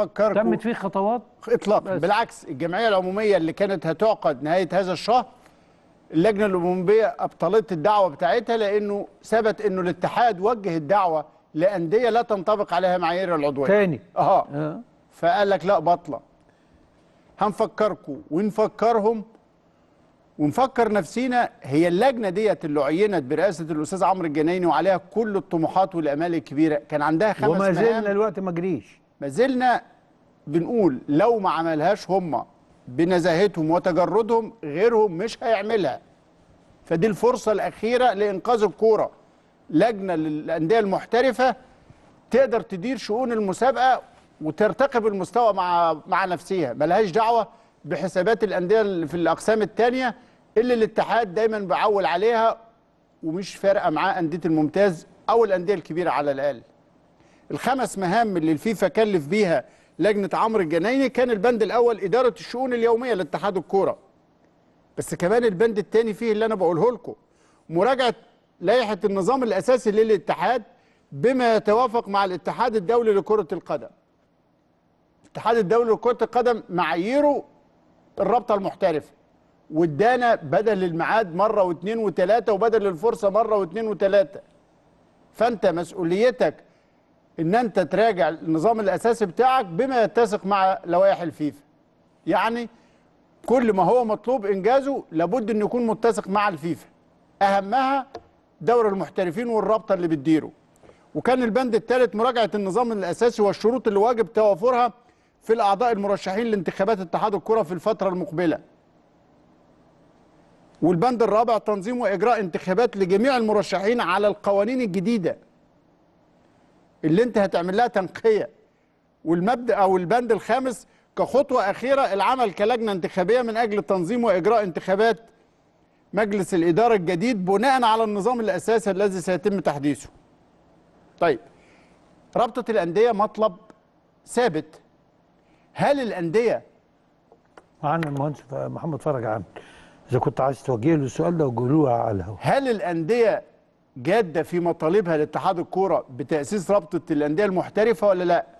فكركم تمت فيه خطوات اطلاقا بالعكس الجمعيه العموميه اللي كانت هتعقد نهايه هذا الشهر اللجنه الاولمبيه ابطلت الدعوه بتاعتها لانه ثبت انه الاتحاد وجه الدعوه لانديه لا تنطبق عليها معايير العضويه تاني اه, آه. فقال لك لا بطله هنفكركم ونفكرهم ونفكر نفسينا هي اللجنه ديت اللي عينت برئاسه الاستاذ عمرو الجنايني وعليها كل الطموحات والامال الكبيره كان عندها خمس وما زلنا الوقت ما جريش ما زلنا بنقول لو ما عملهاش هم بنزاهتهم وتجردهم غيرهم مش هيعملها فدي الفرصه الاخيره لانقاذ الكوره لجنه للانديه المحترفه تقدر تدير شؤون المسابقه وترتقب المستوى مع مع نفسها ملهاش دعوه بحسابات الانديه في الاقسام الثانيه اللي الاتحاد دايما بيعول عليها ومش فارقه معاه انديه الممتاز او الانديه الكبيره على الاقل الخمس مهام اللي الفيفا كلف بيها لجنه عمرو الجنايني كان البند الاول اداره الشؤون اليوميه لاتحاد الكوره بس كمان البند الثاني فيه اللي انا بقوله لكم مراجعه لائحه النظام الاساسي للاتحاد بما يتوافق مع الاتحاد الدولي لكره القدم الاتحاد الدولي لكره القدم معاييره الرابطه المحترفه وادانا بدل الميعاد مره واثنين وثلاثه وبدل الفرصه مره واثنين وثلاثه فانت مسؤوليتك ان انت تراجع النظام الاساسي بتاعك بما يتسق مع لوائح الفيفا يعني كل ما هو مطلوب انجازه لابد انه يكون متسق مع الفيفا اهمها دوري المحترفين والرابطه اللي بتديره وكان البند الثالث مراجعه النظام الاساسي والشروط اللي واجب توافرها في الاعضاء المرشحين لانتخابات اتحاد الكره في الفتره المقبله والبند الرابع تنظيم واجراء انتخابات لجميع المرشحين على القوانين الجديده اللي انت هتعمل لها تنقيه والمبدا او البند الخامس كخطوه اخيره العمل كلجنه انتخابيه من اجل تنظيم واجراء انتخابات مجلس الاداره الجديد بناء على النظام الاساسي الذي سيتم تحديثه. طيب رابطه الانديه مطلب ثابت هل الانديه معنا المهندس محمد فرج عام اذا كنت عايز توجه له السؤال ده وجه له على الهواء هل الانديه جاده في مطالبها لاتحاد الكوره بتاسيس رابطه الانديه المحترفه ولا لا؟